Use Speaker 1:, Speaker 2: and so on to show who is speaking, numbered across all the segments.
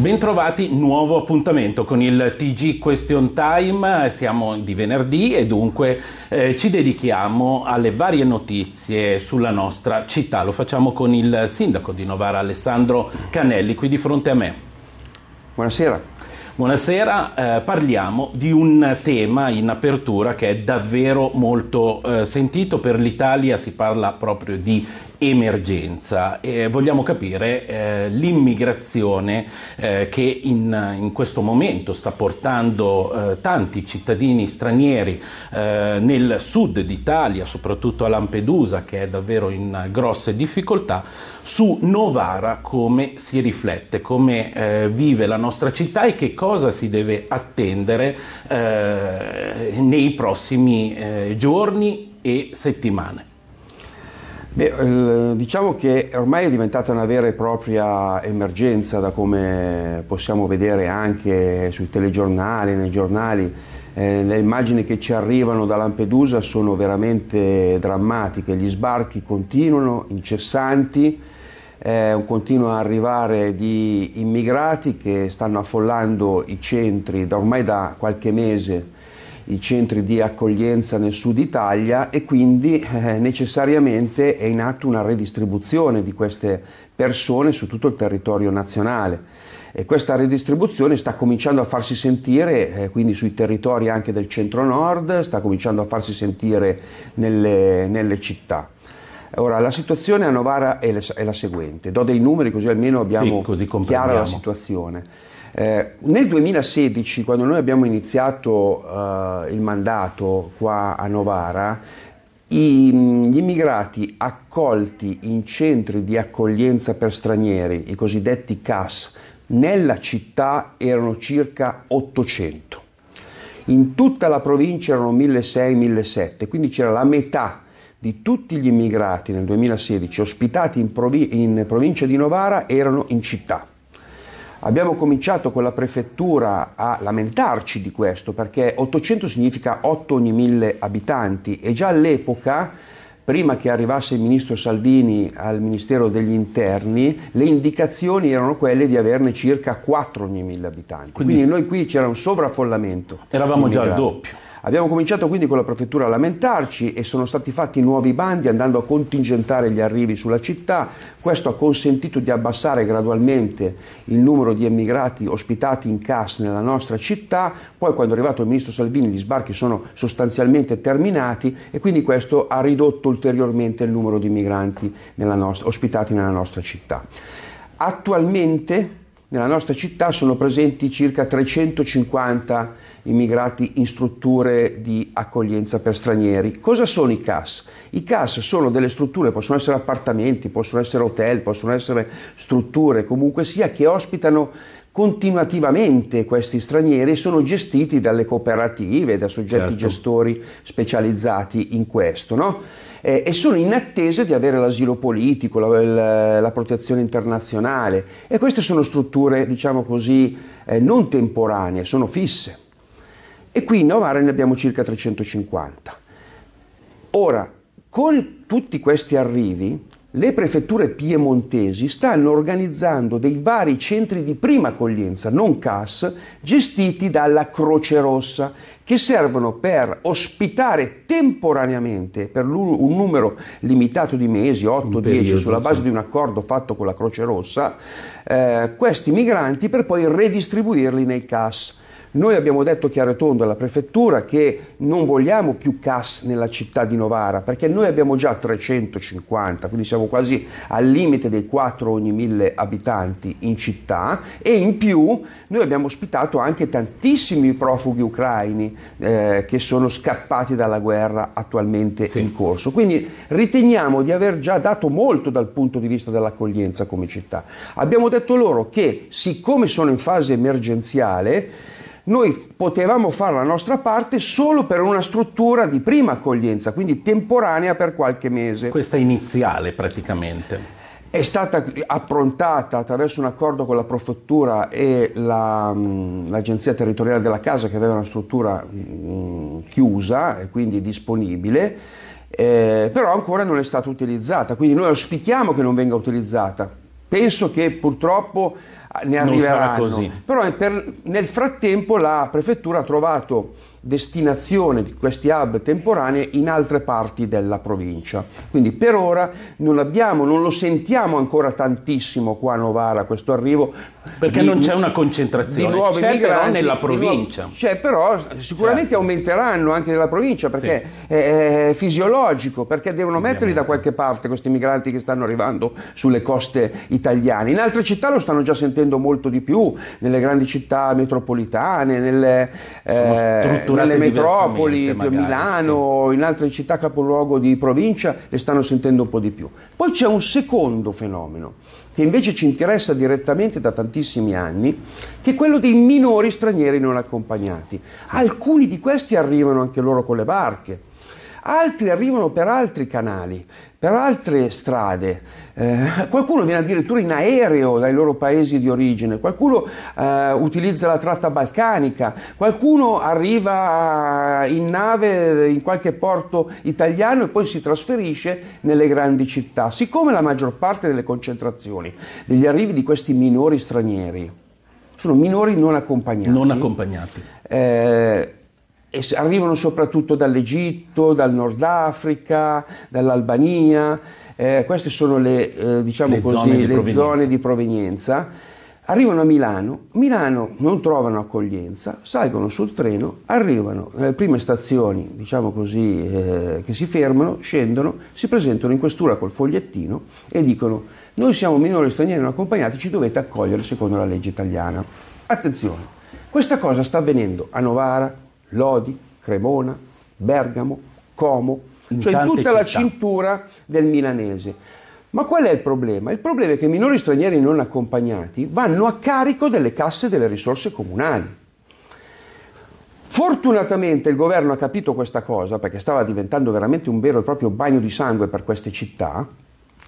Speaker 1: Bentrovati, nuovo appuntamento con il TG Question Time, siamo di venerdì e dunque eh, ci dedichiamo alle varie notizie sulla nostra città, lo facciamo con il sindaco di Novara Alessandro Canelli qui di fronte a me. Buonasera. Buonasera, eh, parliamo di un tema in apertura che è davvero molto eh, sentito per l'Italia, si parla proprio di emergenza. e vogliamo capire eh, l'immigrazione eh, che in, in, questo momento sta portando eh, tanti cittadini stranieri eh, nel sud d'Italia, soprattutto a Lampedusa che è davvero in grosse difficoltà, su Novara come si riflette, come eh, vive la nostra città e che cosa si deve attendere nei prossimi giorni e settimane.
Speaker 2: Beh, diciamo che ormai è diventata una vera e propria emergenza, da come possiamo vedere anche sui telegiornali, nei giornali. Eh, le immagini che ci arrivano da Lampedusa sono veramente drammatiche, gli sbarchi continuano, incessanti, eh, un continuo arrivare di immigrati che stanno affollando i centri da ormai da qualche mese i centri di accoglienza nel sud Italia e quindi eh, necessariamente è in atto una redistribuzione di queste persone su tutto il territorio nazionale e questa redistribuzione sta cominciando a farsi sentire eh, quindi sui territori anche del centro-nord, sta cominciando a farsi sentire nelle, nelle città. Ora, la situazione a Novara è, le, è, la seguente, do dei numeri così almeno abbiamo sì, così chiara la situazione. Eh, nel 2016, quando noi abbiamo iniziato eh, il mandato qua a Novara, i, gli immigrati accolti in centri di accoglienza per stranieri, i cosiddetti CAS, nella città erano circa 800. In tutta la provincia erano 1.600-1.700, quindi c'era la metà di tutti gli immigrati nel 2016 ospitati in, provi- in provincia di Novara erano in città abbiamo cominciato con la prefettura a lamentarci di questo perché 800 significa 8 ogni 1000 abitanti e già all'epoca, prima che arrivasse il ministro Salvini al Ministero degli Interni, le indicazioni erano quelle di averne circa 4 ogni 1000 abitanti. Quindi, Quindi noi qui c'era un sovraffollamento. Eravamo già al doppio. Abbiamo cominciato quindi con la prefettura a lamentarci e sono stati fatti nuovi bandi andando a contingentare gli arrivi sulla città. Questo ha consentito di abbassare gradualmente il numero di emigrati ospitati in CAS nella nostra città. Poi quando è arrivato il ministro Salvini gli sbarchi sono sostanzialmente terminati e quindi questo ha ridotto ulteriormente il numero di migranti nella nostra, ospitati nella nostra città. Attualmente nella nostra città sono presenti circa 350 immigrati in strutture di accoglienza per stranieri. Cosa sono i CAS? I CAS sono delle strutture, possono essere appartamenti, possono essere hotel, possono essere strutture, comunque sia, che ospitano continuativamente questi stranieri e sono gestiti dalle cooperative, da soggetti certo. gestori specializzati in questo. No? eh, e sono in attesa di avere l'asilo politico, la, la, la protezione internazionale e queste sono strutture, diciamo così, eh, non temporanee, sono fisse. E qui in Novara ne abbiamo circa 350. Ora, con tutti questi arrivi le prefetture piemontesi stanno organizzando dei vari centri di prima accoglienza, non CAS, gestiti dalla Croce Rossa, che servono per ospitare temporaneamente, per un numero limitato di mesi, 8-10, sulla base sì. di un accordo fatto con la Croce Rossa, eh, questi migranti per poi redistribuirli nei CAS. Noi abbiamo detto chiaro e tondo alla prefettura che non vogliamo più CAS nella città di Novara, perché noi abbiamo già 350, quindi siamo quasi al limite dei 4 ogni 1000 abitanti in città e in più noi abbiamo ospitato anche tantissimi profughi ucraini eh, che sono scappati dalla guerra attualmente sì. in corso. Quindi riteniamo di aver già dato molto dal punto di vista dell'accoglienza come città. Abbiamo detto loro che siccome sono in fase emergenziale, noi potevamo fare la nostra parte solo per una struttura di prima accoglienza, quindi temporanea per qualche mese. Questa iniziale praticamente. È stata approntata attraverso un accordo con la prefettura e la, mm, l'agenzia territoriale della casa che aveva una struttura mm, chiusa e quindi disponibile, eh, però ancora non è stata utilizzata, quindi noi auspichiamo che non venga utilizzata. Penso che purtroppo ne arriveranno. Però per, nel frattempo la prefettura ha trovato destinazione di questi hub temporanei in altre parti della provincia. Quindi per ora non abbiamo, non lo sentiamo ancora tantissimo qua a Novara questo arrivo. Perché di, non c'è una concentrazione, c'è però nella provincia. Nuovi, c'è però certo. sicuramente certo. aumenteranno anche nella provincia perché sì. è, è, fisiologico, perché devono metterli da qualche parte questi migranti che stanno arrivando sulle coste italiane. In altre città lo stanno già sentendo molto di più, nelle grandi città metropolitane, nelle... Sono eh, catturate nelle metropoli, magari, Milano, sì. in altre città capoluogo di provincia le stanno sentendo un po' di più. Poi c'è un secondo fenomeno che invece ci interessa direttamente da tantissimi anni, che è quello dei minori stranieri non accompagnati. Alcuni di questi arrivano anche loro con le barche altri arrivano per altri canali, per altre strade, eh, qualcuno viene addirittura in aereo dai loro paesi di origine, qualcuno eh, utilizza la tratta balcanica, qualcuno arriva eh, in nave in qualche porto italiano e poi si trasferisce nelle grandi città. Siccome la maggior parte delle concentrazioni degli arrivi di questi minori stranieri sono minori non accompagnati, non accompagnati. Eh, arrivano soprattutto dall'Egitto, dal Nord Africa, dall'Albania, eh, queste sono le, eh, diciamo le, così, zone, di zone, di provenienza. Arrivano a Milano, Milano non trovano accoglienza, salgono sul treno, arrivano nelle prime stazioni, diciamo così, eh, che si fermano, scendono, si presentano in questura col fogliettino e dicono noi siamo minori stranieri non accompagnati, ci dovete accogliere secondo la legge italiana. Attenzione, questa cosa sta avvenendo a Novara, Lodi, Cremona, Bergamo, Como, In cioè tutta città. la cintura del milanese. Ma qual è il problema? Il problema è che i minori stranieri non accompagnati vanno a carico delle casse delle risorse comunali. Fortunatamente il governo ha capito questa cosa perché stava diventando veramente un vero e proprio bagno di sangue per queste città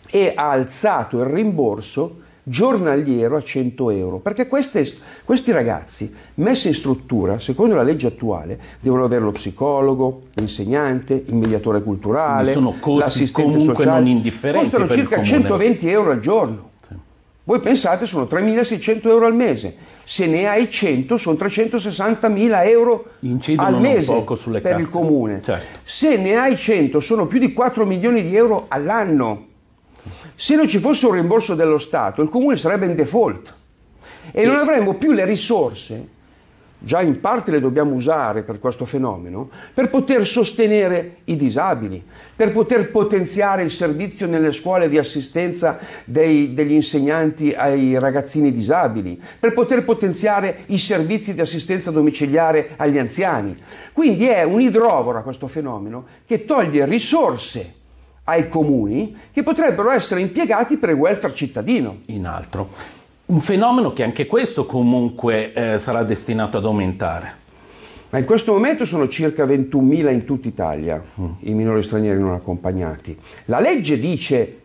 Speaker 2: e ha alzato il rimborso giornaliero a 100 euro, perché queste, questi ragazzi messi in struttura, secondo la legge attuale, devono avere lo psicologo, l'insegnante, il mediatore culturale, l'assistente sociale, costano circa 120 euro al giorno. Voi pensate sono 3.600 euro al mese, se ne hai 100 sono 360.000 euro Incidono al mese per casse. il comune, certo. se ne hai 100 sono più di 4 milioni di euro all'anno se non ci fosse un rimborso dello Stato, il comune sarebbe in default e non avremmo più le risorse, già in parte le dobbiamo usare per questo fenomeno, per poter sostenere i disabili, per poter potenziare il servizio nelle scuole di assistenza dei, degli insegnanti ai ragazzini disabili, per poter potenziare i servizi di assistenza domiciliare agli anziani. Quindi è un idrovora questo fenomeno che toglie risorse ai comuni che potrebbero essere impiegati per il welfare cittadino. In altro.
Speaker 1: Un fenomeno che anche questo comunque eh, sarà destinato ad aumentare.
Speaker 2: Ma in questo momento sono circa 21.000 in tutta Italia mm. i minori stranieri non accompagnati. La legge, dice,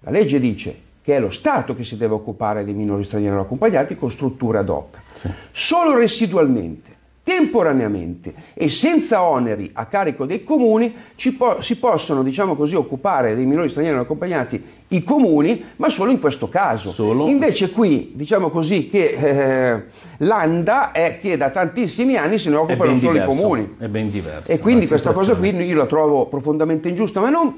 Speaker 2: la legge dice che è lo Stato che si deve occupare dei minori stranieri non accompagnati con strutture ad hoc. Sì. Solo residualmente temporaneamente e senza oneri a carico dei comuni po- si possono diciamo così, occupare dei minori stranieri non accompagnati i comuni ma solo in questo caso solo. invece qui diciamo così che eh, l'anda è che da tantissimi anni se ne occupano solo diverso, i comuni
Speaker 1: è ben diverso e quindi questa
Speaker 2: cosa qui io la trovo profondamente ingiusta ma non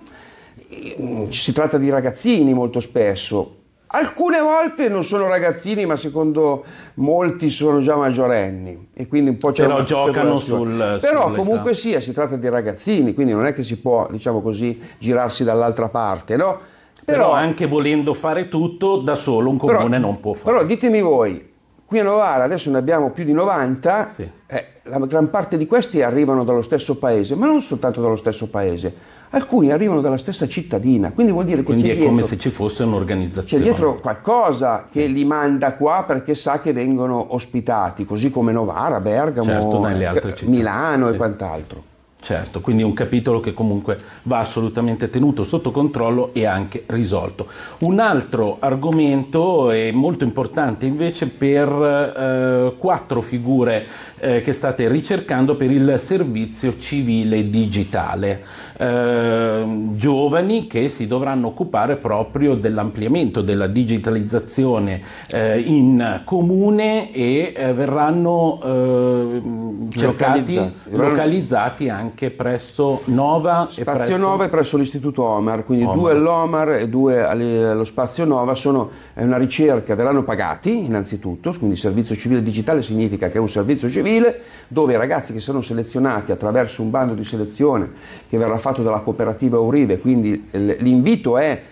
Speaker 2: si tratta di ragazzini molto spesso Alcune volte non sono ragazzini, ma secondo molti sono già maggiorenni e quindi un po' c'è Però giocano sul Però comunque sia, si tratta di ragazzini, quindi non è che si può, diciamo così, girarsi dall'altra parte, no? Però, però anche volendo fare tutto da solo un comune però, non può fare. Però ditemi voi, qui a Novara adesso ne abbiamo più di 90, sì. eh, la gran parte di questi arrivano dallo stesso paese, ma non soltanto dallo stesso paese alcuni arrivano dalla stessa cittadina, quindi vuol dire che quindi è dietro, come se
Speaker 1: ci fosse un'organizzazione. C'è dietro
Speaker 2: qualcosa che sì. li manda qua perché sa che vengono ospitati, così come Novara, Bergamo, certo, eh, Milano sì. e quant'altro.
Speaker 1: Certo, quindi è un capitolo che comunque va assolutamente tenuto sotto controllo e anche risolto. Un altro argomento molto importante invece per eh, quattro figure eh, che state ricercando per il servizio civile digitale. Ehm, giovani che si dovranno occupare proprio dell'ampliamento, della digitalizzazione eh, in comune e eh, verranno ehm, cercati, localizzati. localizzati. anche presso Nova. Spazio e presso... Nova e
Speaker 2: presso l'Istituto Omar, quindi Omar. due all'Omar e due allo Spazio Nova, sono, una ricerca, verranno pagati innanzitutto, quindi servizio civile digitale significa che è un servizio civile dove i ragazzi che saranno selezionati attraverso un bando di selezione che verrà fatto fatto dalla cooperativa Uribe, quindi l'invito è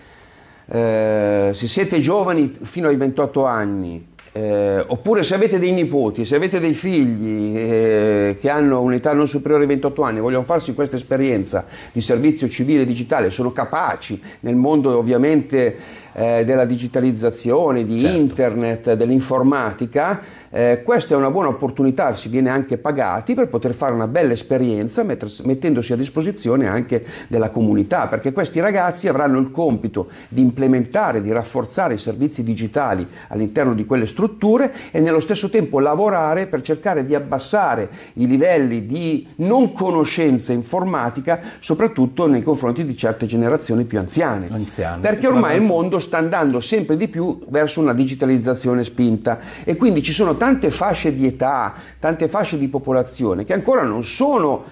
Speaker 2: eh, se siete giovani fino ai 28 anni, eh, oppure se avete dei nipoti, se avete dei figli eh, che hanno un'età non superiore ai 28 anni, e vogliono farsi questa esperienza di servizio civile digitale, sono capaci nel mondo ovviamente eh, della digitalizzazione, di certo. internet, dell'informatica, eh, questa è una buona opportunità, si viene anche pagati per poter fare una bella esperienza metters- mettendosi a disposizione anche della comunità, perché questi ragazzi avranno il compito di implementare, di rafforzare i servizi digitali all'interno di quelle strutture e nello stesso tempo lavorare per cercare di abbassare i livelli di non conoscenza informatica, soprattutto nei confronti di certe generazioni più anziane. anziane. Perché ormai il mondo sta andando sempre di più verso una digitalizzazione spinta e quindi ci sono tante fasce di età, tante fasce di popolazione che ancora non sono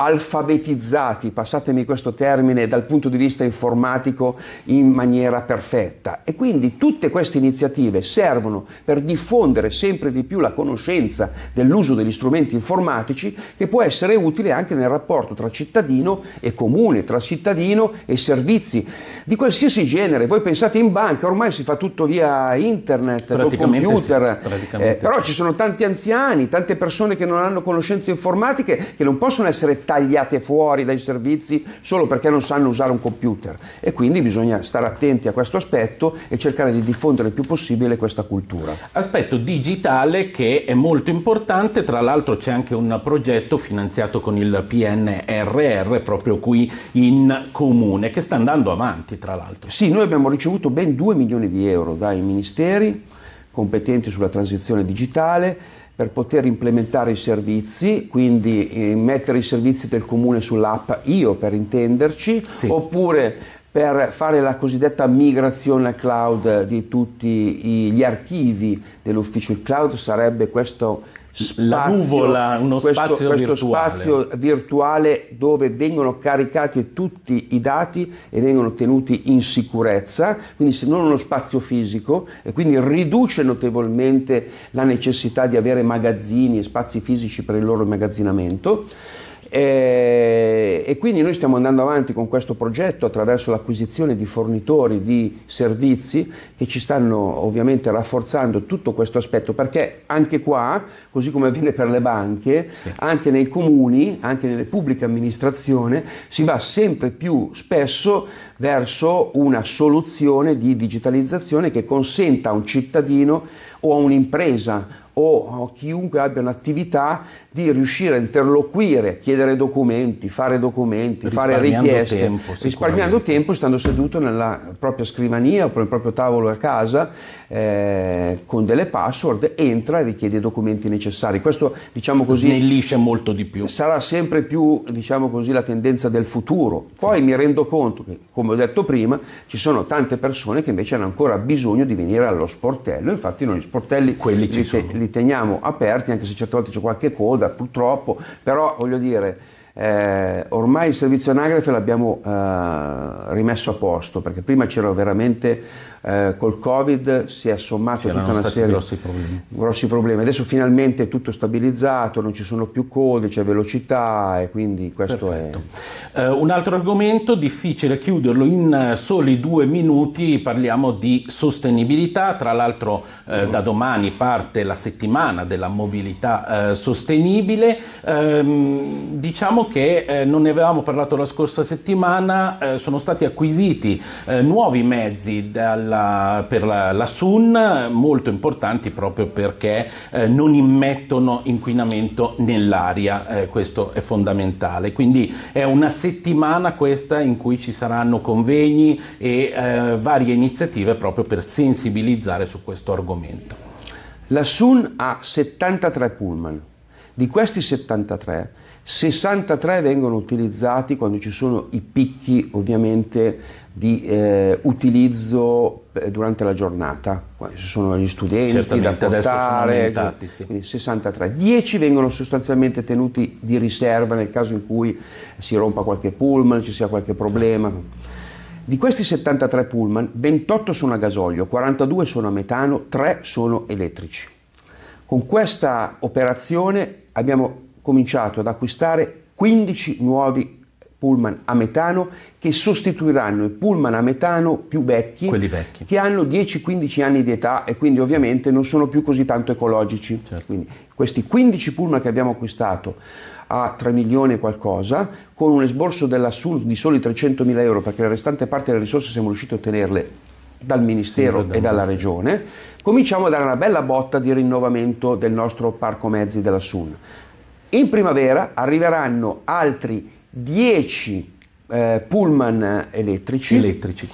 Speaker 2: alfabetizzati, passatemi questo termine, dal punto di vista informatico in maniera perfetta. E quindi tutte queste iniziative servono per diffondere sempre di più la conoscenza dell'uso degli strumenti informatici che può essere utile anche nel rapporto tra cittadino e comune, tra cittadino e servizi di qualsiasi genere. Voi pensate in banca, ormai si fa tutto via internet, col computer,
Speaker 1: sì, eh, però
Speaker 2: ci sono tanti anziani, tante persone che non hanno conoscenze informatiche che non possono essere tagliate fuori dai servizi solo perché non sanno usare un computer e quindi bisogna stare attenti a questo aspetto e cercare di diffondere il più possibile questa cultura.
Speaker 1: Aspetto digitale che è molto importante, tra l'altro c'è anche un progetto finanziato con il PNRR proprio qui in comune che sta andando avanti tra l'altro.
Speaker 2: Sì, noi abbiamo ricevuto ben 2 milioni di euro dai ministeri competenti sulla transizione digitale per poter implementare i servizi, quindi eh, mettere i servizi del comune sull'app Io per intenderci, sì. oppure per fare la cosiddetta migrazione al cloud di tutti gli archivi dell'ufficio. Il cloud sarebbe questo spazio, nuvola, uno questo, spazio, questo virtuale. spazio virtuale dove vengono caricati tutti i dati e vengono tenuti in sicurezza, quindi se non uno spazio fisico e quindi riduce notevolmente la necessità di avere magazzini e spazi fisici per il loro immagazzinamento. E, eh, e quindi noi stiamo andando avanti con questo progetto attraverso l'acquisizione di fornitori di servizi che ci stanno ovviamente rafforzando tutto questo aspetto perché anche qua, così come avviene per le banche, sì. anche nei comuni, anche nelle pubbliche amministrazioni, si va sempre più spesso verso una soluzione di digitalizzazione che consenta a un cittadino o a un'impresa o chiunque abbia un'attività di riuscire a interloquire, chiedere documenti, fare documenti, fare richieste, tempo, risparmiando tempo stando seduto nella propria scrivania o nel proprio tavolo a casa eh, con delle password, entra e richiede i documenti necessari. Questo diciamo così snellisce molto di più. Sarà sempre più diciamo così, la tendenza del futuro. Poi sì. mi rendo conto che, come ho detto prima, ci sono tante persone che invece hanno ancora bisogno di venire allo sportello, infatti non gli sportelli Quelli li, ci te, li li teniamo aperti, anche se certe volte c'è qualche coda, purtroppo, però voglio dire, eh, ormai il servizio anagrafe l'abbiamo eh, rimesso a posto, perché prima c'era veramente eh, col Covid si è sommato C'erano tutta una serie di grossi problemi. grossi problemi. Adesso finalmente è tutto stabilizzato, non ci sono più code, c'è velocità e quindi questo Perfetto. è... Eh, un
Speaker 1: altro argomento, difficile chiuderlo in eh, soli due minuti, parliamo di sostenibilità, tra l'altro eh, mm. da domani parte la settimana della mobilità eh, sostenibile, ehm, diciamo che non ne avevamo parlato la scorsa settimana, sono stati acquisiti nuovi mezzi dal la, per la, la, Sun molto importanti proprio perché eh, non immettono inquinamento nell'aria, eh, questo è fondamentale. Quindi è una settimana questa in cui ci saranno convegni e eh, varie iniziative proprio per sensibilizzare su questo
Speaker 2: argomento. La Sun ha 73 pullman, di questi 73 63 vengono utilizzati quando ci sono i picchi ovviamente di eh, utilizzo eh, durante la giornata, ci sono gli studenti Certamente, da portare, quindi, sì. quindi 63. 10 vengono sostanzialmente tenuti di riserva nel caso in cui si rompa qualche pullman, ci sia qualche problema. Di questi 73 pullman, 28 sono a gasolio, 42 sono a metano, 3 sono elettrici. Con questa operazione abbiamo cominciato ad acquistare 15 nuovi pullman a metano che sostituiranno i pullman a metano più vecchi, vecchi. che hanno 10-15 anni di età e quindi ovviamente non sono più così tanto ecologici. Certo. Quindi questi 15 pullman che abbiamo acquistato a 3 milioni e qualcosa, con un esborso della SUL di soli 300 mila euro, perché la restante parte delle risorse siamo riusciti a ottenerle dal Ministero sì, e dalla Regione, cominciamo a dare una bella botta di rinnovamento del nostro parco mezzi della SUN. In primavera arriveranno altri 10 eh, pullman elettrici, elettrici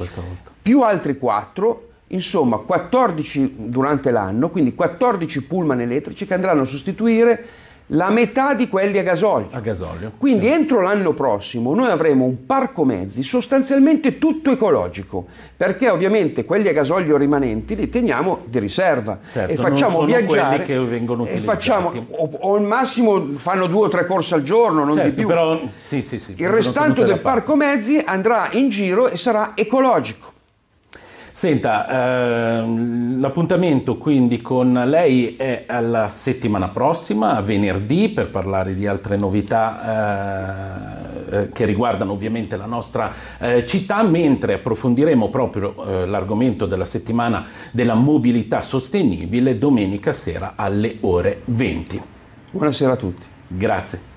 Speaker 2: più altri 4, insomma 14 durante l'anno, quindi 14 pullman elettrici che andranno a sostituire la metà di quelli a gasolio. A gasolio. Quindi sì. entro l'anno prossimo noi avremo un parco mezzi sostanzialmente tutto ecologico, perché ovviamente quelli a gasolio rimanenti li teniamo di riserva certo, e facciamo viaggiare che vengono e facciamo o, o, al massimo fanno due o tre corse al giorno, non certo, di più. Però, sì, sì, Il restante del parco mezzi andrà in giro e sarà ecologico. Senta, ehm, l'appuntamento
Speaker 1: quindi con lei è alla settimana prossima, venerdì, per parlare di altre novità eh, eh, che riguardano ovviamente la nostra eh, città, mentre approfondiremo proprio eh, l'argomento della settimana della mobilità sostenibile domenica sera alle ore 20. Buonasera a tutti. Grazie.